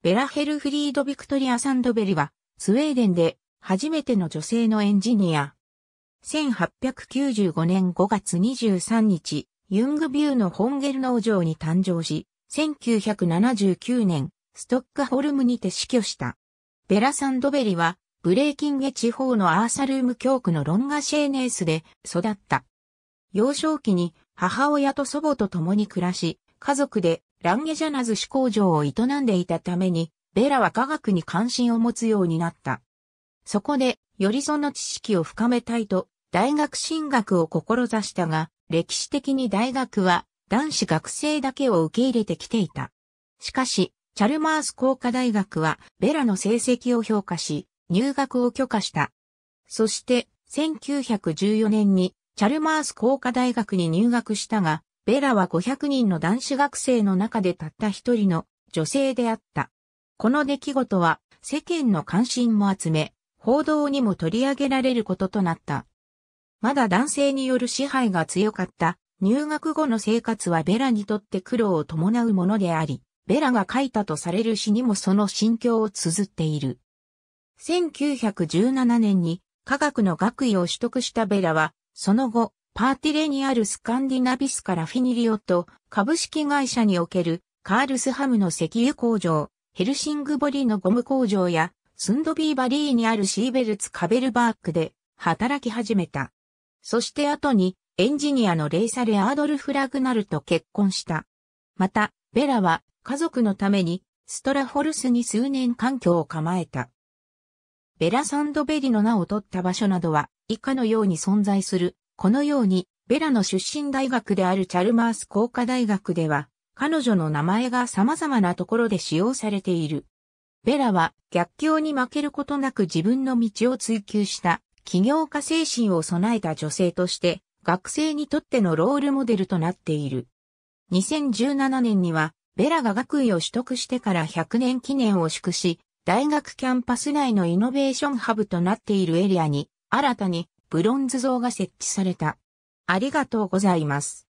ベラヘルフリード・ビクトリア・サンドベリは、スウェーデンで初めての女性のエンジニア。1895年5月23日、ユングビューのホンゲル農場に誕生し、1979年、ストックホルムにて死去した。ベラ・サンドベリは、ブレーキンゲ地方のアーサルーム教区のロンガシェーネースで育った。幼少期に母親と祖母と共に暮らし、家族でランゲジャナズ手工場を営んでいたために、ベラは科学に関心を持つようになった。そこで、よりその知識を深めたいと、大学進学を志したが、歴史的に大学は男子学生だけを受け入れてきていた。しかし、チャルマース工科大学はベラの成績を評価し、入学を許可した。そして、1914年にチャルマース工科大学に入学したが、ベラは500人の男子学生の中でたった一人の女性であった。この出来事は世間の関心も集め、報道にも取り上げられることとなった。まだ男性による支配が強かった入学後の生活はベラにとって苦労を伴うものであり、ベラが書いたとされる詩にもその心境を綴っている。1917年に科学の学位を取得したベラは、その後、パーティレにあるスカンディナビスからフィニリオと株式会社におけるカールスハムの石油工場、ヘルシングボリのゴム工場やスンドビーバリーにあるシーベルツ・カベルバークで働き始めた。そして後にエンジニアのレイサ・レアードル・フラグナルと結婚した。また、ベラは家族のためにストラフォルスに数年環境を構えた。ベラ・サンドベリの名を取った場所などは以下のように存在するこのように、ベラの出身大学であるチャルマース工科大学では、彼女の名前が様々なところで使用されている。ベラは逆境に負けることなく自分の道を追求した起業家精神を備えた女性として学生にとってのロールモデルとなっている。2017年にはベラが学位を取得してから100年記念を祝し、大学キャンパス内のイノベーションハブとなっているエリアに新たにブロンズ像が設置された。ありがとうございます。